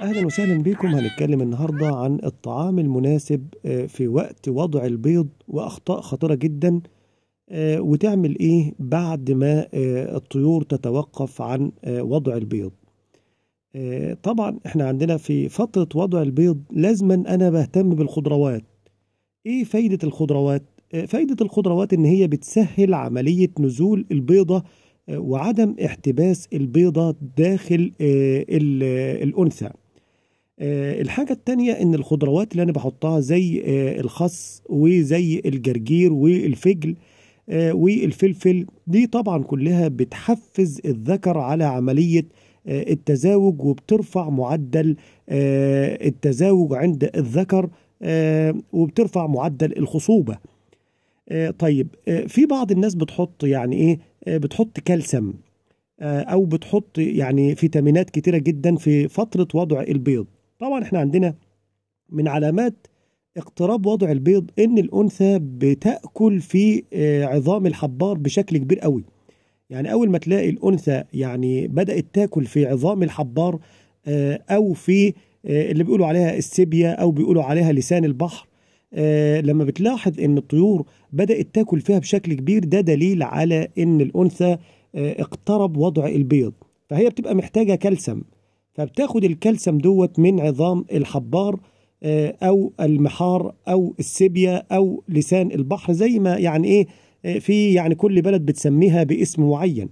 اهلا وسهلا بكم هنتكلم النهارده عن الطعام المناسب آه، في وقت وضع البيض واخطاء خطيره جدا آه، وتعمل ايه بعد ما آه، الطيور تتوقف عن وضع البيض طبعا احنا عندنا في فتره وضع البيض لازما انا بهتم بالخضروات ايه فايده الخضروات فايده الخضروات ان هي بتسهل عمليه نزول البيضه وعدم احتباس البيضة داخل آه، الأنثى آه، الحاجة التانية إن الخضروات اللي أنا بحطها زي آه، الخس وزي الجرجير والفجل والفلفل دي طبعا كلها بتحفز الذكر على عملية التزاوج وبترفع معدل التزاوج عند الذكر وبترفع معدل الخصوبة طيب في بعض الناس بتحط يعني ايه آه، بتحط كالسيوم آه، او بتحط يعني فيتامينات كتيره جدا في فتره وضع البيض طبعا احنا عندنا من علامات اقتراب وضع البيض ان الانثى بتاكل في آه، عظام الحبار بشكل كبير قوي يعني اول ما تلاقي الانثى يعني بدات تاكل في عظام الحبار او في اللي بيقولوا عليها السيبيا او بيقولوا عليها لسان البحر آه لما بتلاحظ ان الطيور بدات تاكل فيها بشكل كبير ده دليل على ان الانثى آه اقترب وضع البيض فهي بتبقى محتاجه كلسم فبتاخد الكلسم دوت من عظام الحبار آه او المحار او السيبيا او لسان البحر زي ما يعني ايه آه، في يعني كل بلد بتسميها باسم معين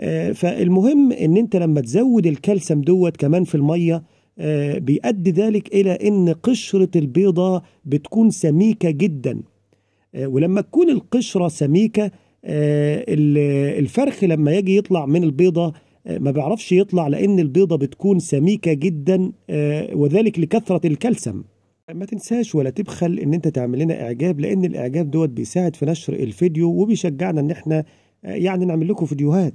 آه، فالمهم ان انت لما تزود الكلسم دوت كمان في الميه آه، بيؤدي ذلك إلى أن قشرة البيضة بتكون سميكة جدا آه، ولما تكون القشرة سميكة آه، الفرخ لما يجي يطلع من البيضة ما بيعرفش يطلع لأن البيضة بتكون سميكة جدا وذلك لكثرة الكلسم ما تنساش ولا تبخل ان انت تعمل لنا اعجاب لان الاعجاب دوت بيساعد في نشر الفيديو وبيشجعنا ان احنا يعني نعمل لكم فيديوهات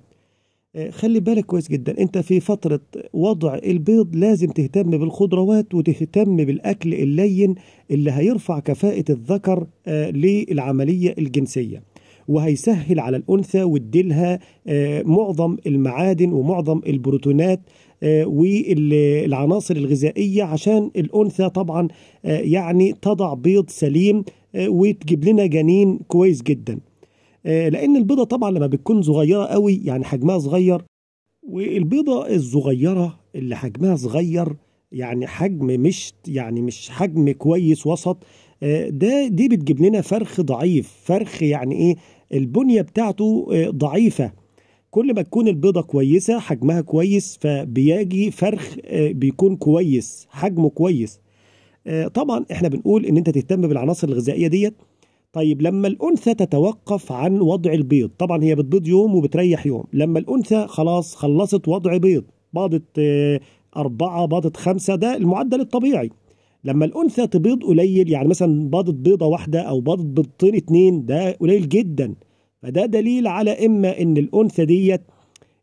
آه، خلي بالك كويس جدا انت في فترة وضع البيض لازم تهتم بالخضروات وتهتم بالأكل اللين اللي هيرفع كفاءة الذكر آه، للعملية الجنسية وهيسهل على الأنثى ويديلها آه، معظم المعادن ومعظم البروتونات والعناصر الغذائية عشان الأنثى طبعا يعني تضع بيض سليم وتجيب لنا جنين كويس جداً آه، لان البيضه طبعا لما بتكون صغيره قوي يعني حجمها صغير والبيضه الصغيره اللي حجمها صغير يعني حجم مش يعني مش حجم كويس وسط آه، ده دي بتجيب لنا فرخ ضعيف فرخ يعني ايه البنيه بتاعته آه، ضعيفه كل ما تكون البيضه كويسه حجمها كويس فبيجي فرخ بيكون كويس حجمه كويس طبعا احنا بنقول ان انت تهتم بالعناصر الغذائيه ديت طيب لما الأنثى تتوقف عن وضع البيض طبعا هي بتبيض يوم وبتريح يوم لما الأنثى خلاص خلصت وضع بيض باضت آه، أربعة باضت خمسة ده المعدل الطبيعي لما الأنثى تبيض قليل يعني مثلا باضت بيضة واحدة أو باضت بيضتين اتنين ده قليل جدا فده دليل على إما إن الأنثى ديت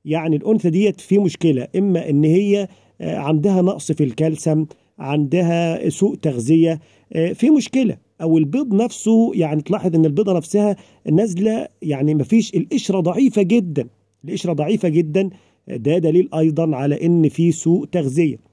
يعني الأنثى ديت في مشكلة إما إن هي آه، عندها نقص في الكالسيوم عندها سوء تغذية آه، في مشكلة او البيض نفسه يعني تلاحظ ان البيضه نفسها نازله يعني ما فيش القشره ضعيفه جدا القشره ضعيفه جدا ده دليل ايضا على ان في سوء تغذيه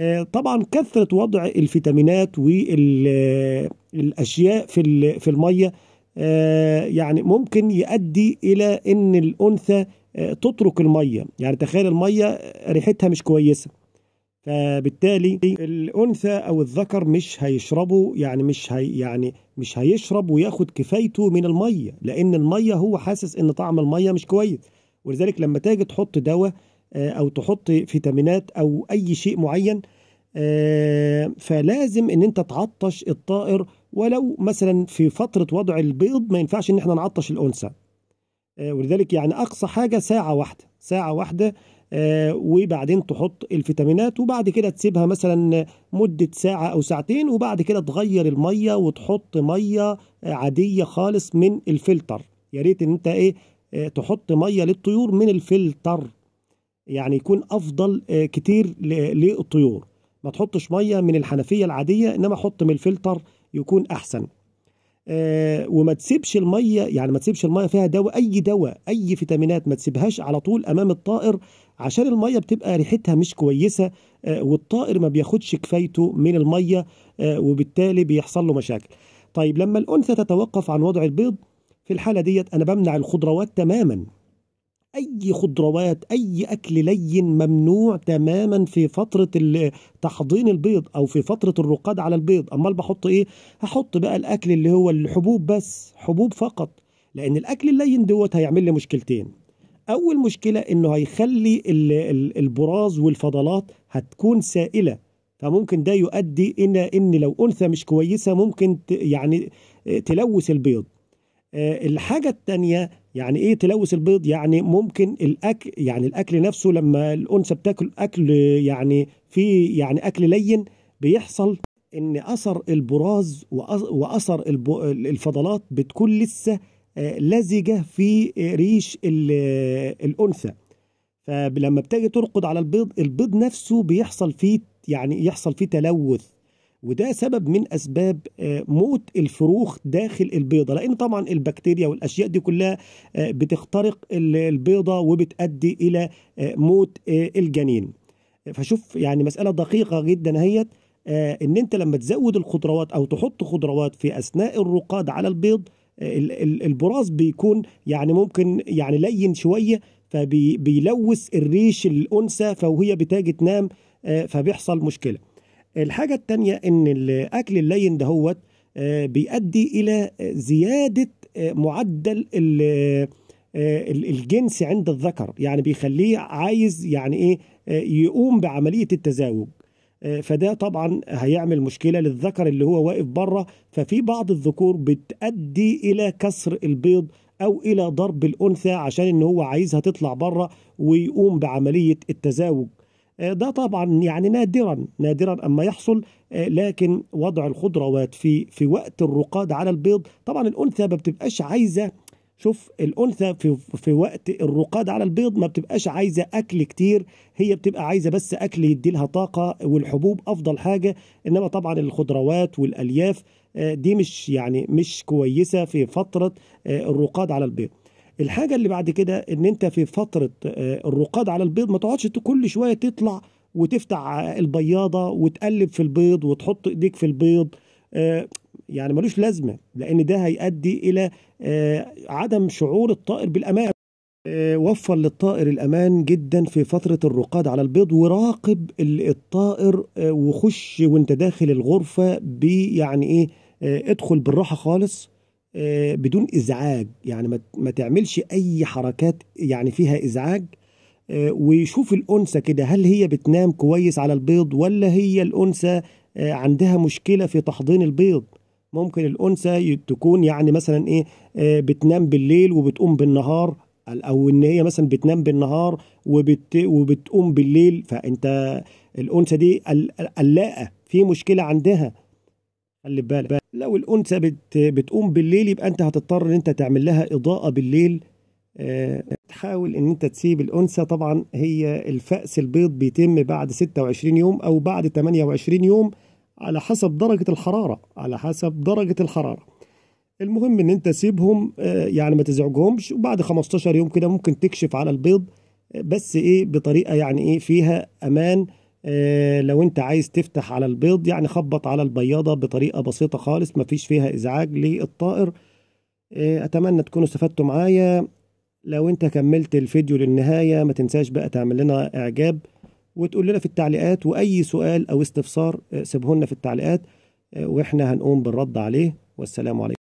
آه، طبعا كثره وضع الفيتامينات والاشياء آه، في في الميه آه، يعني ممكن يؤدي الى ان الانثى تترك الميه يعني تخيل الميه ريحتها مش كويسه فبالتالي الانثى او الذكر مش هيشربوا يعني مش هي يعني مش هيشرب وياخد كفايته من الميه لان الميه هو حاسس ان طعم الميه مش كويس ولذلك لما تيجي تحط دواء آه، او تحط فيتامينات او اي شيء معين آه، فلازم ان انت تعطش الطائر ولو مثلا في فتره وضع البيض ما ينفعش ان احنا نعطش الانثى آه، ولذلك يعني اقصى حاجه ساعه واحده ساعه واحده آه، وبعدين تحط الفيتامينات وبعد كده تسيبها مثلا مدة ساعة أو ساعتين وبعد كده تغير المية وتحط مية عادية خالص من الفلتر يا ريت إن أنت إيه آه، تحط مية للطيور من الفلتر يعني يكون أفضل آه، كتير للطيور ما تحطش مية من الحنفية العادية إنما حط من الفلتر يكون أحسن آه، وما تسيبش الميه يعني ما تسيبش الميه فيها دواء اي دواء اي فيتامينات ما تسيبهاش على طول امام الطائر عشان الميه بتبقى ريحتها مش كويسه آه، والطائر ما بياخدش كفايته من الميه آه، وبالتالي بيحصل له مشاكل طيب لما الانثى تتوقف عن وضع البيض في الحاله ديت انا بمنع الخضروات تماما أي خضروات أي أكل لين ممنوع تماما في فترة تحضين البيض أو في فترة الرقاد على البيض أمال بحط إيه؟ هحط بقى الأكل اللي هو الحبوب بس حبوب فقط لأن الأكل اللين دوت هيعمل لي مشكلتين أول مشكلة إنه هيخلي البراز والفضلات هتكون سائلة فممكن ده يؤدي إن إن لو أنثى مش كويسة ممكن يعني آه، تلوث البيض آه، الحاجة الثانيه يعني ايه تلوث البيض يعني ممكن الاكل يعني الاكل نفسه لما الانثى بتاكل اكل يعني في يعني اكل لين بيحصل ان اثر البراز واثر الفضلات بتكون لسه آه، لزجه في ريش الانثى فلما بتيجي ترقد على البيض البيض نفسه بيحصل فيه يعني يحصل فيه تلوث وده سبب من اسباب آه، موت الفروخ داخل البيضه لان طبعا البكتيريا والاشياء دي كلها آه، بتخترق البيضه وبتؤدي الى آه، موت الجنين فشوف يعني مساله دقيقه جدا اهيت ان انت لما تزود الخضروات او تحط خضروات في اثناء الرقاد على البيض البراز بيكون يعني ممكن يعني لين شويه فبيلوث الريش الانثى فهي بتاجي تنام فبيحصل مشكله الحاجه التانية ان الاكل اللين دهوت آه، بيؤدي الى زياده آه، معدل آه، الجنس عند الذكر يعني بيخليه عايز يعني ايه يقوم بعمليه التزاوج فده طبعا هيعمل مشكلة للذكر اللي هو واقف بره ففي بعض الذكور بتؤدي إلى كسر البيض أو إلى ضرب الأنثى عشان إن هو عايزها تطلع بره ويقوم بعملية التزاوج آه، ده طبعا يعني نادرا نادرا اما يحصل آه، لكن وضع الخضروات في في وقت الرقاد على البيض طبعا الانثى ما بتبقاش عايزه شوف الانثى في في وقت الرقاد على البيض ما بتبقاش عايزه اكل كتير هي بتبقى عايزه بس اكل يدي لها طاقه والحبوب افضل حاجه انما طبعا الخضروات والالياف آه، دي مش يعني مش كويسه في فتره الرقاد على البيض الحاجه اللي بعد كده ان انت في فتره آه، الرقاد على البيض ما تقعدش كل شويه تطلع وتفتح آه، البياضه وتقلب في البيض وتحط ايديك في البيض آه، يعني ملوش لازمه لان ده هيؤدي الى عدم شعور الطائر بالامان وفر للطائر الامان جدا في فتره الرقاد على البيض وراقب الطائر وخش وانت داخل الغرفه بيعني ايه ادخل بالراحه خالص آه، بدون ازعاج يعني ما تعملش اي حركات يعني فيها ازعاج آه، ويشوف الانثى كده هل هي بتنام كويس على البيض ولا هي الانثى آه، عندها مشكله في تحضين البيض ممكن الانثى تكون يعني مثلا ايه بتنام بالليل وبتقوم بالنهار او ان هي مثلا بتنام بالنهار وبت وبتقوم بالليل فانت الانثى دي قلاقه في مشكله عندها خلي بالك لو الانثى بت بتقوم بالليل يبقى انت هتضطر ان انت تعمل لها اضاءه بالليل أه تحاول ان انت تسيب الانثى طبعا هي الفأس البيض بيتم بعد 26 يوم او بعد 28 يوم على حسب درجة الحرارة على حسب درجة الحرارة المهم ان انت سيبهم آه، يعني ما تزعجهمش وبعد 15 يوم كده ممكن تكشف على البيض آه، بس ايه بطريقة يعني ايه فيها امان آه، لو انت عايز تفتح على البيض يعني خبط على البياضة بطريقة بسيطة خالص مفيش فيها ازعاج للطائر آه، اتمنى تكونوا استفدتوا معايا لو انت كملت الفيديو للنهاية ما تنساش بقى تعمل لنا اعجاب وتقول لنا في التعليقات واي سؤال او استفسار آه، سيبه لنا في التعليقات واحنا هنقوم بالرد عليه والسلام عليكم